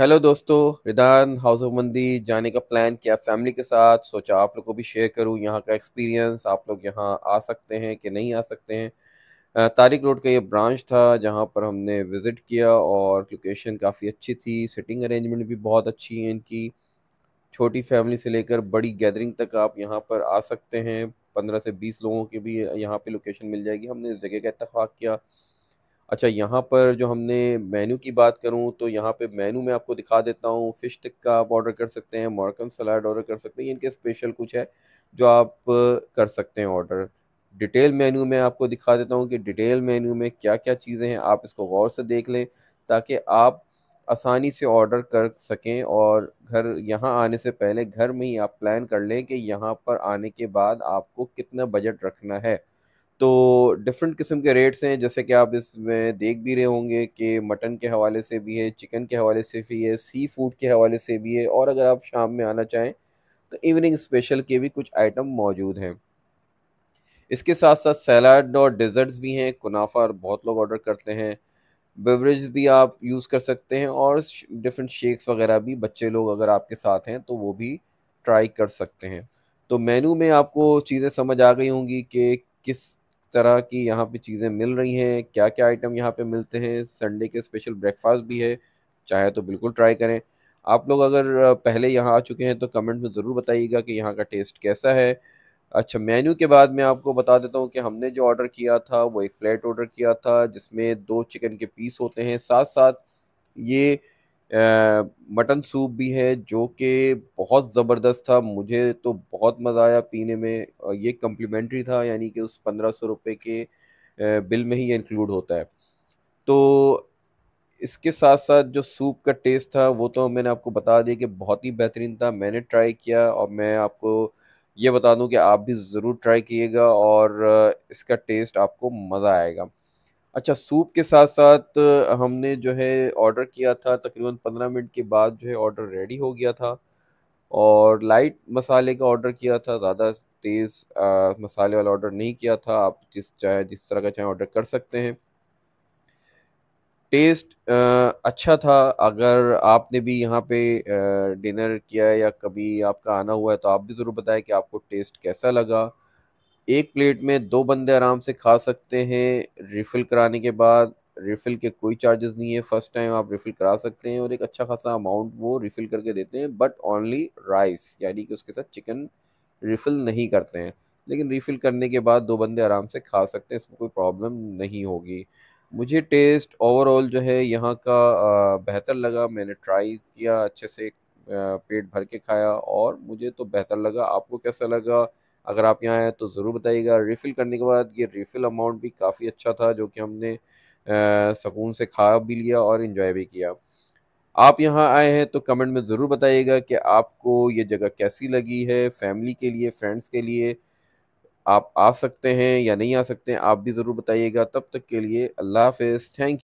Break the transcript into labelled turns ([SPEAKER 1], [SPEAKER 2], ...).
[SPEAKER 1] hello दोस्तों रिदान house of मंदी जाने का प्लान किया फैमिली के साथ सोचा आप लोग को भी शेयर करूं यहाँ का एक्सपीरियंस आप लोग यहाँ आ सकते हैं कि नहीं आ सकते हैं तारिक रोड का ये ब्रांच था जहाँ पर हमने विज़िट किया और लोकेशन काफ़ी अच्छी थी सिटिंग अरेंजमेंट भी बहुत अच्छी है इनकी छोटी फैमिली से लेकर बड़ी गैदरिंग तक आप यहाँ पर आ सकते हैं पंद्रह से बीस लोगों की भी यहाँ पर लोकेशन मिल जाएगी हमने इस जगह का इतफाक़ किया अच्छा यहाँ पर जो हमने मेन्यू की बात करूँ तो यहाँ पे मेनू में आपको दिखा देता हूँ फ़िश टिक्का आप ऑर्डर कर सकते हैं मॉर्कन सलाड ऑर्डर कर सकते हैं इनके स्पेशल कुछ है जो आप कर सकते हैं ऑर्डर डिटेल मेन्यू में आपको दिखा देता हूँ कि डिटेल मेन्यू में क्या क्या चीज़ें हैं आप इसको गौर से देख लें ताकि आप आसानी से ऑर्डर कर सकें और घर यहाँ आने से पहले घर में ही आप प्लान कर लें कि यहाँ पर आने के बाद आपको कितना बजट रखना है तो डिफरेंट किस्म के रेट्स हैं जैसे कि आप इसमें देख भी रहे होंगे कि मटन के हवाले से भी है चिकन के हवाले से भी है सी फूड के हवाले से भी है और अगर आप शाम में आना चाहें तो इवनिंग स्पेशल के भी कुछ आइटम मौजूद हैं इसके साथ साथ सैलाड और डिज़र्ट्स भी हैं कुनाफा और बहुत लोग ऑर्डर करते हैं बेवरेज भी आप यूज़ कर सकते हैं और डिफरेंट शेक्स वगैरह भी बच्चे लोग अगर आपके साथ हैं तो वो भी ट्राई कर सकते हैं तो मेनू में आपको चीज़ें समझ आ गई होंगी कि किस तरह की यहाँ पे चीज़ें मिल रही हैं क्या क्या आइटम यहाँ पे मिलते हैं संडे के स्पेशल ब्रेकफास्ट भी है चाहे तो बिल्कुल ट्राई करें आप लोग अगर पहले यहाँ आ चुके हैं तो कमेंट में ज़रूर बताइएगा कि यहाँ का टेस्ट कैसा है अच्छा मेन्यू के बाद मैं आपको बता देता हूँ कि हमने जो ऑर्डर किया था वो एक प्लेट ऑर्डर किया था जिसमें दो चिकन के पीस होते हैं साथ साथ ये मटन सूप भी है जो कि बहुत ज़बरदस्त था मुझे तो बहुत मज़ा आया पीने में और ये कम्प्लीमेंट्री था यानी कि उस पंद्रह सौ रुपये के बिल में ही इंक्लूड होता है तो इसके साथ साथ जो सूप का टेस्ट था वो तो मैंने आपको बता दिया कि बहुत ही बेहतरीन था मैंने ट्राई किया और मैं आपको ये बता दूं कि आप भी ज़रूर ट्राई किएगा और इसका टेस्ट आपको मज़ा आएगा अच्छा सूप के साथ साथ हमने जो है ऑर्डर किया था तकरीबन पंद्रह मिनट के बाद जो है ऑर्डर रेडी हो गया था और लाइट मसाले का ऑर्डर किया था ज़्यादा तेज़ मसाले वाला ऑर्डर नहीं किया था आप जिस चाहे जिस तरह का चाहे ऑर्डर कर सकते हैं टेस्ट अच्छा था अगर आपने भी यहाँ पे डिनर किया है या कभी आपका आना हुआ है तो आप भी ज़रूर बताएं कि आपको टेस्ट कैसा लगा एक प्लेट में दो बंदे आराम से खा सकते हैं रिफ़िल कराने के बाद रिफ़िल के कोई चार्जेस नहीं है फर्स्ट टाइम आप रिफ़िल करा सकते हैं और एक अच्छा खासा अमाउंट वो रिफ़िल करके देते हैं बट ओनली राइस यानी कि उसके साथ चिकन रिफ़िल नहीं करते हैं लेकिन रिफ़िल करने के बाद दो बंदे आराम से खा सकते हैं इसमें कोई प्रॉब्लम नहीं होगी मुझे टेस्ट ओवरऑल जो है यहाँ का बेहतर लगा मैंने ट्राई किया अच्छे से पेट भर के खाया और मुझे तो बेहतर लगा आपको कैसा लगा अगर आप यहाँ आए तो ज़रूर बताइएगा रिफ़िल करने के बाद ये रिफ़िल अमाउंट भी काफ़ी अच्छा था जो कि हमने सकून से खा भी लिया और इन्जॉय भी किया आप यहाँ आए हैं तो कमेंट में ज़रूर बताइएगा कि आपको ये जगह कैसी लगी है फैमिली के लिए फ्रेंड्स के लिए आप आ सकते हैं या नहीं आ सकते हैं आप भी ज़रूर बताइएगा तब तक के लिए अल्लाह हाफ थैंक